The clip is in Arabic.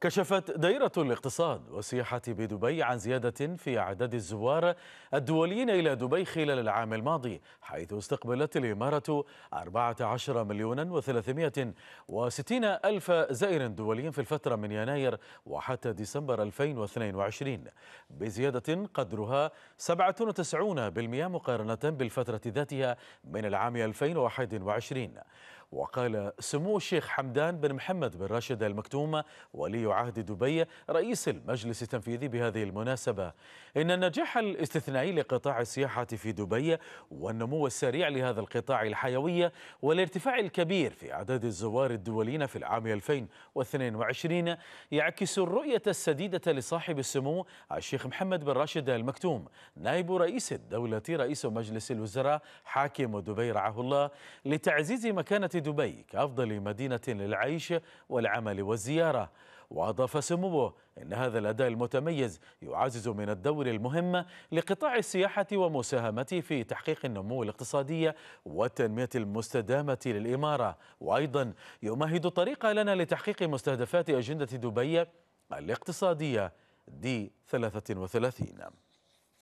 كشفت دائرة الاقتصاد والسياحة بدبي عن زيادة في عدد الزوار الدوليين إلى دبي خلال العام الماضي حيث استقبلت الإمارة 14 مليون و360 ألف زائر دولي في الفترة من يناير وحتى ديسمبر 2022 بزيادة قدرها 97% مقارنة بالفترة ذاتها من العام 2021 وقال سمو الشيخ حمدان بن محمد بن راشد المكتوم ولي عهد دبي رئيس المجلس التنفيذي بهذه المناسبة إن النجاح الاستثنائي لقطاع السياحة في دبي والنمو السريع لهذا القطاع الحيوي والارتفاع الكبير في عدد الزوار الدوليين في العام 2022 يعكس الرؤية السديدة لصاحب السمو الشيخ محمد بن راشد المكتوم نائب رئيس الدولة رئيس مجلس الوزراء حاكم دبي رعاه الله لتعزيز مكانة دبي كأفضل مدينة للعيش والعمل والزيارة وأضاف سموه أن هذا الأداء المتميز يعزز من الدور المهم لقطاع السياحة ومساهمته في تحقيق النمو الاقتصادي والتنمية المستدامة للإمارة وأيضا يمهد طريقة لنا لتحقيق مستهدفات أجندة دبي الاقتصادية دي 33